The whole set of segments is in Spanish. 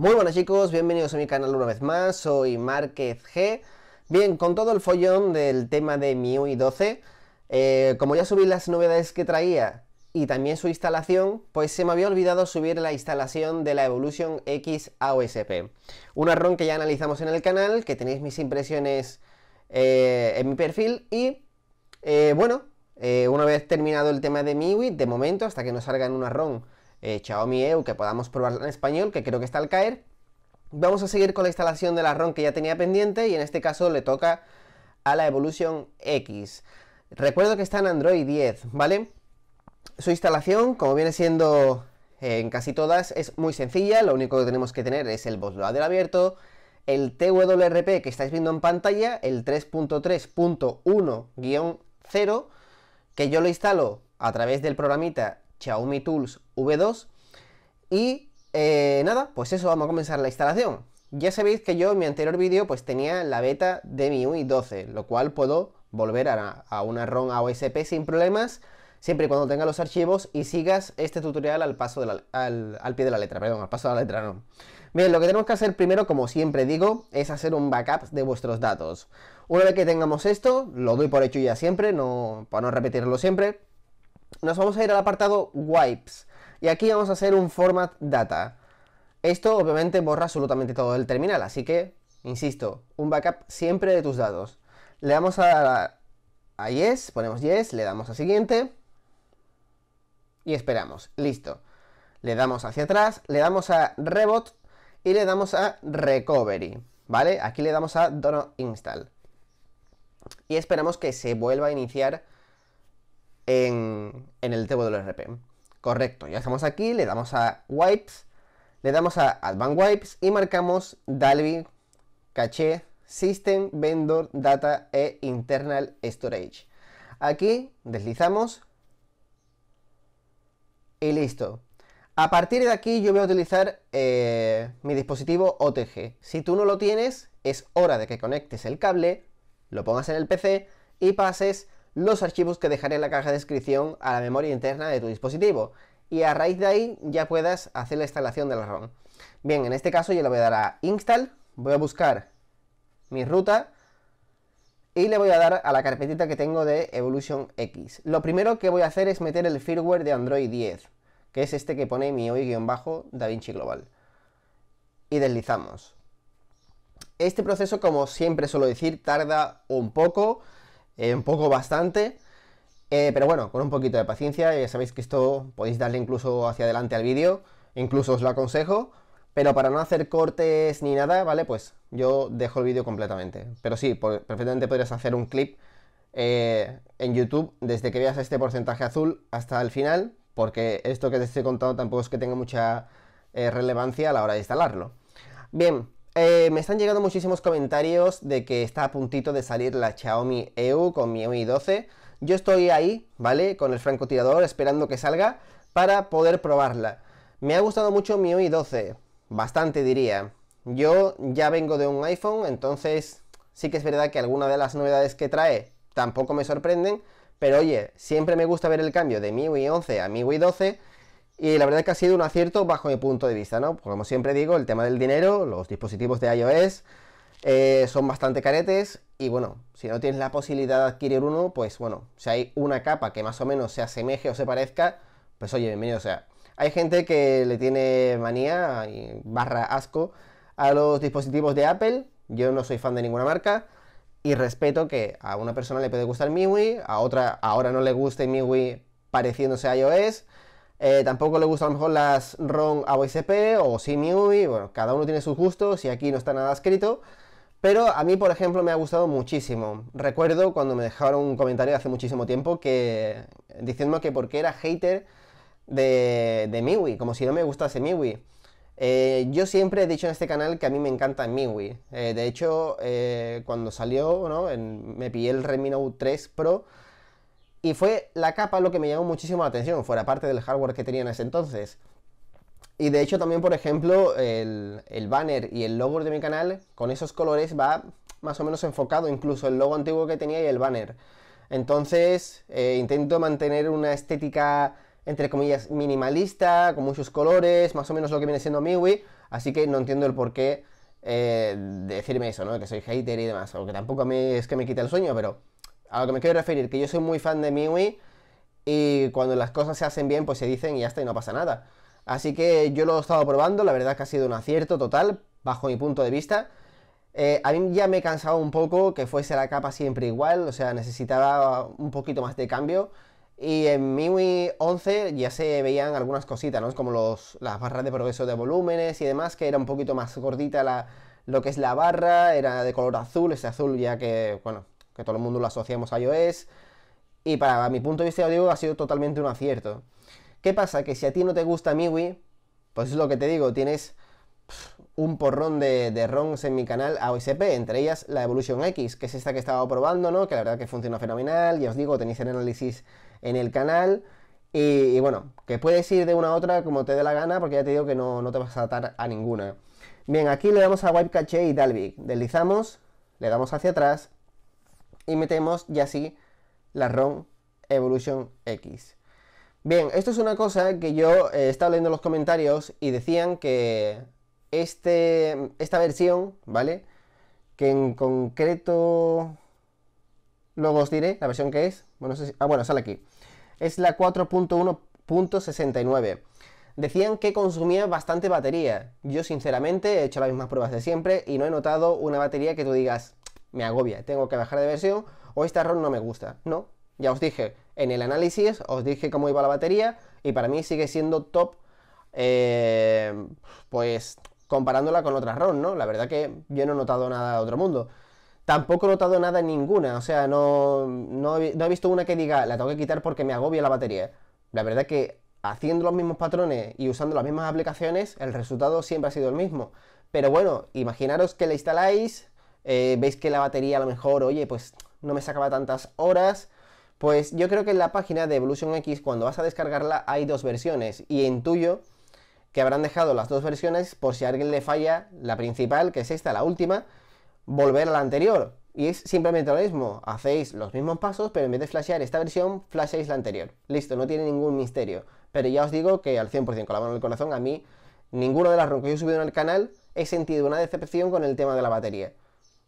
Muy buenas chicos, bienvenidos a mi canal una vez más, soy Márquez G. Bien, con todo el follón del tema de MIUI 12, eh, como ya subí las novedades que traía y también su instalación, pues se me había olvidado subir la instalación de la Evolution X AOSP. un ROM que ya analizamos en el canal, que tenéis mis impresiones eh, en mi perfil y... Eh, bueno, una vez terminado el tema de MIUI, de momento, hasta que nos salgan un ROM eh, Xiaomi EU, eh, que podamos probarla en español, que creo que está al caer. Vamos a seguir con la instalación de la ROM que ya tenía pendiente y en este caso le toca a la Evolution X. Recuerdo que está en Android 10, ¿vale? Su instalación, como viene siendo eh, en casi todas, es muy sencilla. Lo único que tenemos que tener es el bootloader abierto, el TWRP que estáis viendo en pantalla, el 3.3.1-0, que yo lo instalo a través del programita Xiaomi Tools V2 y eh, nada, pues eso, vamos a comenzar la instalación. Ya sabéis que yo en mi anterior vídeo pues tenía la beta de MIUI 12, lo cual puedo volver a, una ROM AOSP sin problemas, siempre y cuando tenga los archivos y sigas este tutorial al paso al, pie de la letra, perdón, al paso de la letra no. Bien, lo que tenemos que hacer primero, como siempre digo, es hacer un backup de vuestros datos. Una vez que tengamos esto, lo doy por hecho ya siempre, no, para no repetirlo siempre, nos vamos a ir al apartado Wipes. Y aquí vamos a hacer un format data. Esto obviamente borra absolutamente todo el terminal, así que, insisto, un backup siempre de tus datos. Le damos a, a yes, ponemos yes, le damos a siguiente y esperamos. Listo. Le damos hacia atrás, le damos a rebot y le damos a recovery, ¿vale? Aquí le damos a dono install. Y esperamos que se vuelva a iniciar en, el TWRP. Correcto, ya estamos aquí, le damos a Wipes, le damos a Advanced Wipes y marcamos Dalby, Caché, System, Vendor, Data e Internal Storage. Aquí deslizamos y listo. A partir de aquí yo voy a utilizar eh, mi dispositivo OTG. Si tú no lo tienes, es hora de que conectes el cable, lo pongas en el PC y pases los archivos que dejaré en la caja de descripción a la memoria interna de tu dispositivo y a raíz de ahí ya puedas hacer la instalación de la ROM. Bien, en este caso yo le voy a dar a Install, voy a buscar mi ruta y le voy a dar a la carpetita que tengo de Evolution X. Lo primero que voy a hacer es meter el firmware de Android 10, que es este que pone mi hoy-bajo DaVinci Global. Y deslizamos. Este proceso, como siempre suelo decir, tarda un poco eh, un poco bastante. Eh, pero bueno, con un poquito de paciencia, ya sabéis que esto podéis darle incluso hacia adelante al vídeo, incluso os lo aconsejo, pero para no hacer cortes ni nada, ¿vale? Pues yo dejo el vídeo completamente. Pero sí, perfectamente podrías hacer un clip eh, en YouTube desde que veas este porcentaje azul hasta el final, porque esto que te estoy contando tampoco es que tenga mucha relevancia a la hora de instalarlo. Bien, eh, me están llegando muchísimos comentarios de que está a puntito de salir la Xiaomi EU con mi 12. Yo estoy ahí, ¿vale? Con el francotirador esperando que salga para poder probarla. Me ha gustado mucho mi 12, bastante diría. Yo ya vengo de un iPhone, entonces sí que es verdad que alguna de las novedades que trae tampoco me sorprenden, pero oye, siempre me gusta ver el cambio de MIUI 11 a MIUI 12 y la verdad es que ha sido un acierto bajo mi punto de vista, ¿no? Pues como siempre digo, el tema del dinero, los dispositivos de iOS eh, son bastante caretes y bueno, si no tienes la posibilidad de adquirir uno, pues bueno, si hay una capa que más o menos se asemeje o se parezca, pues oye, bienvenido o sea. Hay gente que le tiene manía, y barra asco, a los dispositivos de Apple, yo no soy fan de ninguna marca, y respeto que a una persona le puede gustar MIUI, a otra ahora no le guste MIUI pareciéndose a iOS, eh, tampoco le gustan a lo mejor las ROM AOSP o CMUI, bueno, cada uno tiene sus gustos y aquí no está nada escrito. Pero a mí, por ejemplo, me ha gustado muchísimo. Recuerdo cuando me dejaron un comentario hace muchísimo tiempo que diciéndome que porque era hater de, de MIUI, como si no me gustase MIUI. Eh, yo siempre he dicho en este canal que a mí me encanta MIUI. Eh, de hecho, cuando salió, ¿no? me pillé el Redmi Note 3 Pro y fue la capa lo que me llamó muchísimo la atención, fuera parte del hardware que tenía en ese entonces. Y de hecho también, por ejemplo, el, banner y el logo de mi canal, con esos colores va más o menos enfocado, incluso el logo antiguo que tenía y el banner. Entonces, eh, intento mantener una estética, entre comillas, minimalista, con muchos colores, más o menos lo que viene siendo miwi así que no entiendo el por qué eh, decirme eso, ¿no? Que soy hater y demás, O que tampoco a es que me quita el sueño, pero a lo que me quiero referir, que yo soy muy fan de MIUI y cuando las cosas se hacen bien, pues se dicen y ya está y no pasa nada. Así que yo lo he estado probando, la verdad es que ha sido un acierto total, bajo mi punto de vista. Eh, a mí ya me cansaba un poco que fuese la capa siempre igual, o sea, necesitaba un poquito más de cambio. Y en MIUI 11 ya se veían algunas cositas, ¿no? Como las barras de progreso de volúmenes y demás, que era un poquito más gordita la, lo que es la barra, era de color azul, ese azul ya que, bueno, que todo el mundo lo asociamos a iOS, y para mi punto de vista, digo, ha sido totalmente un acierto. ¿Qué pasa? Que si a ti no te gusta MIUI, pues es lo que te digo, tienes un porrón de, de en mi canal AOSP, entre ellas la Evolution X, que es esta que estaba probando, ¿no? Que la verdad que funciona fenomenal, ya os digo, tenéis el análisis en el canal. Y, bueno, que puedes ir de una a otra como te dé la gana, porque ya te digo que no, no te vas a atar a ninguna. Bien, aquí le damos a Wipe Cache y Dalvik. Deslizamos, le damos hacia atrás, y metemos ya así la ROM Evolution X. Bien, esto es una cosa que yo eh, estaba leyendo en los comentarios y decían que este, esta versión, ¿vale? Que en concreto... Luego os diré la versión que es. Bueno, ah, bueno, sale aquí. Es la 4.1.69. Decían que consumía bastante batería. Yo sinceramente he hecho las mismas pruebas de siempre y no he notado una batería que tú digas, me agobia, tengo que bajar de versión o esta ROM no me gusta. No, ya os dije en el análisis, os dije cómo iba la batería y para mí sigue siendo top, eh, pues comparándola con otras ROM, ¿no? La verdad que yo no he notado nada de otro mundo. Tampoco he notado nada en ninguna, o sea, no, no, no he visto una que diga, la tengo que quitar porque me agobia la batería. La verdad que haciendo los mismos patrones y usando las mismas aplicaciones, el resultado siempre ha sido el mismo. Pero bueno, imaginaros que la instaláis, eh, veis que la batería a lo mejor, oye, pues no me sacaba tantas horas, pues yo creo que en la página de Evolution X cuando vas a descargarla hay dos versiones y en tuyo, que habrán dejado las dos versiones por si a alguien le falla la principal, que es esta, la última, volver a la anterior. Y es simplemente lo mismo, hacéis los mismos pasos, pero en vez de flashear esta versión, flasheáis la anterior. Listo, no tiene ningún misterio. Pero ya os digo que al 100% con la mano del corazón, a mí, ninguno de las ROM que yo he subido en el canal, he sentido una decepción con el tema de la batería.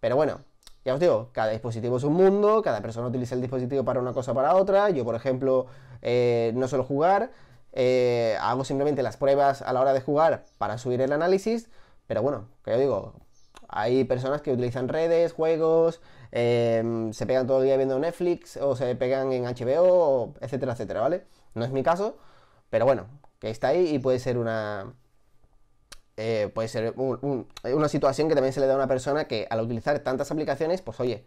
Pero bueno, ya os digo, cada dispositivo es un mundo, cada persona utiliza el dispositivo para una cosa o para otra. Yo, por ejemplo, eh, no suelo jugar, eh, hago simplemente las pruebas a la hora de jugar para subir el análisis, pero bueno, que yo digo, hay personas que utilizan redes, juegos, eh, se pegan todo el día viendo Netflix o se pegan en HBO, etcétera, etcétera, ¿vale? No es mi caso, pero bueno, que está ahí y puede ser una, eh, puede ser una situación que también se le da a una persona que al utilizar tantas aplicaciones, pues oye,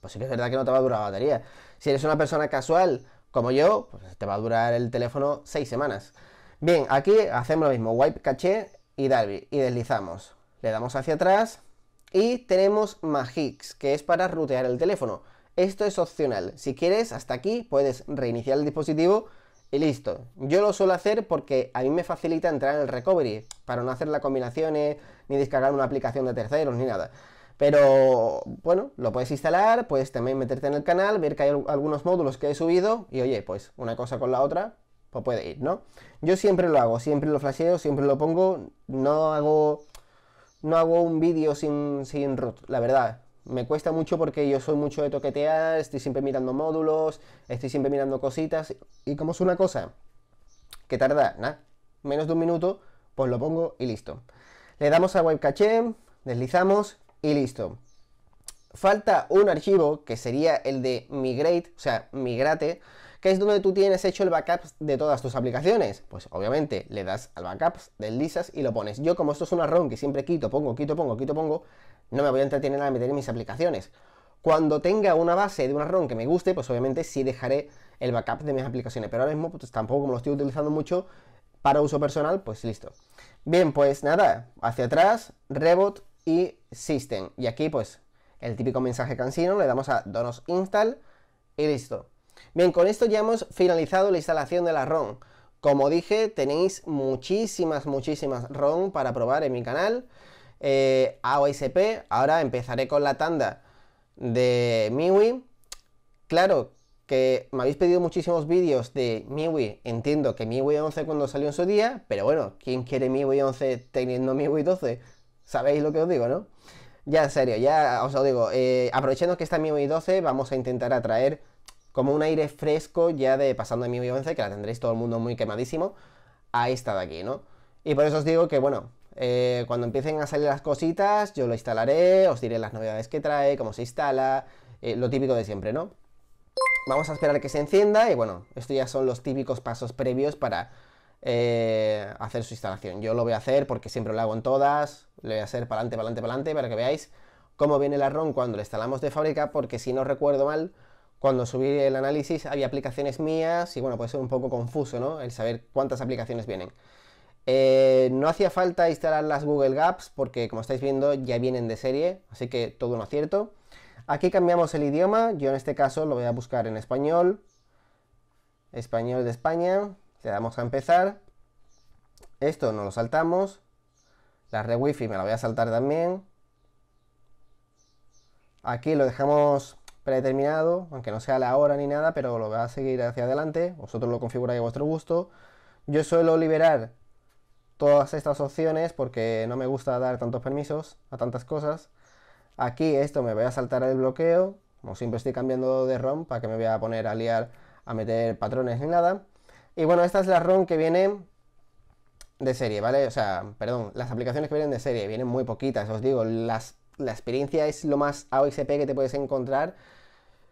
pues si es verdad que no te va a durar la batería. Si eres una persona casual como yo, pues te va a durar el teléfono seis semanas. Bien, aquí hacemos lo mismo, wipe caché y Darby, y deslizamos. Le damos hacia atrás y tenemos Magix, que es para rutear el teléfono. Esto es opcional. Si quieres, hasta aquí puedes reiniciar el dispositivo y listo. Yo lo suelo hacer porque a mí me facilita entrar en el recovery, para no hacer las combinaciones, ni descargar una aplicación de terceros, ni nada. Pero bueno, lo puedes instalar, puedes también meterte en el canal, ver que hay algunos módulos que he subido y oye, pues una cosa con la otra, pues puede ir, ¿no? Yo siempre lo hago, siempre lo flasheo, siempre lo pongo, no hago, no hago un vídeo sin, sin root, la verdad me cuesta mucho porque yo soy mucho de toquetear, estoy siempre mirando módulos, estoy siempre mirando cositas. Y como es una cosa que tarda menos de un minuto, pues lo pongo y listo. Le damos a web deslizamos y listo. Falta un archivo que sería el de migrate, o sea, migrate, que es donde tú tienes hecho el backup de todas tus aplicaciones. Pues obviamente le das al backup, deslizas y lo pones. Yo como esto es una ROM que siempre quito, pongo, quito, pongo, quito, pongo, no me voy a entretener a meter en mis aplicaciones. Cuando tenga una base de una ROM que me guste, pues obviamente sí dejaré el backup de mis aplicaciones. Pero ahora mismo, pues tampoco como lo estoy utilizando mucho para uso personal, pues listo. Bien, pues nada, hacia atrás, Rebot y System. Y aquí, pues, el típico mensaje cansino, le damos a Donos Install y listo. Bien, con esto ya hemos finalizado la instalación de la ROM. Como dije, tenéis muchísimas, muchísimas ROM para probar en mi canal eh, AOSP. Ahora empezaré con la tanda de MIUI. Claro que me habéis pedido muchísimos vídeos de MIUI. Entiendo que MIUI 11 cuando salió en su día, pero bueno, ¿quién quiere MIUI 11 teniendo MIUI 12? Sabéis lo que os digo, ¿no? Ya en serio, ya os lo digo. Eh, aprovechando que está MIUI 12, vamos a intentar atraer como un aire fresco ya de pasando de MIUI 11, que la tendréis todo el mundo muy quemadísimo, a esta de aquí, ¿no? Y por eso os digo que, bueno, eh, cuando empiecen a salir las cositas, yo lo instalaré, os diré las novedades que trae, cómo se instala, eh, lo típico de siempre, ¿no? Vamos a esperar que se encienda y bueno, estos ya son los típicos pasos previos para eh, hacer su instalación. Yo lo voy a hacer porque siempre lo hago en todas, Le voy a hacer para adelante, para adelante, para adelante, para que veáis cómo viene la ROM cuando la instalamos de fábrica, porque si no recuerdo mal, cuando subí el análisis había aplicaciones mías y bueno, puede ser un poco confuso, ¿no? El saber cuántas aplicaciones vienen. Eh, no hacía falta instalar las Google Gaps porque como estáis viendo ya vienen de serie, así que todo un acierto. Aquí cambiamos el idioma, yo en este caso lo voy a buscar en español, español de España, le damos a empezar, esto no lo saltamos, la red wifi me la voy a saltar también, aquí lo dejamos predeterminado, aunque no sea la hora ni nada, pero lo va a seguir hacia adelante, vosotros lo configuráis a vuestro gusto, yo suelo liberar todas estas opciones porque no me gusta dar tantos permisos a tantas cosas. Aquí esto me voy a saltar el bloqueo, como siempre estoy cambiando de ROM para que me voy a poner a liar a meter patrones ni nada. Y bueno, esta es la ROM que viene de serie, ¿vale? O sea, perdón, las aplicaciones que vienen de serie, vienen muy poquitas, os digo, la experiencia es lo más AOXP que te puedes encontrar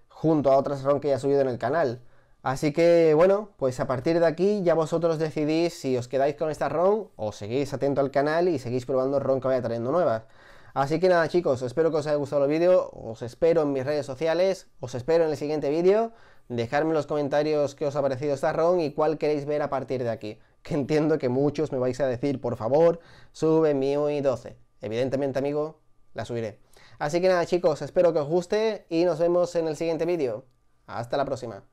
junto a otras ROM que ya he subido en el canal. Así que bueno, pues a partir de aquí ya vosotros decidís si os quedáis con esta ron o seguís atento al canal y seguís probando ron que vaya trayendo nuevas. Así que nada chicos, espero que os haya gustado el vídeo, os espero en mis redes sociales, os espero en el siguiente vídeo, dejadme en los comentarios qué os ha parecido esta ron y cuál queréis ver a partir de aquí, que entiendo que muchos me vais a decir, por favor, sube ui 12. Evidentemente amigo, la subiré. Así que nada chicos, espero que os guste y nos vemos en el siguiente vídeo. Hasta la próxima.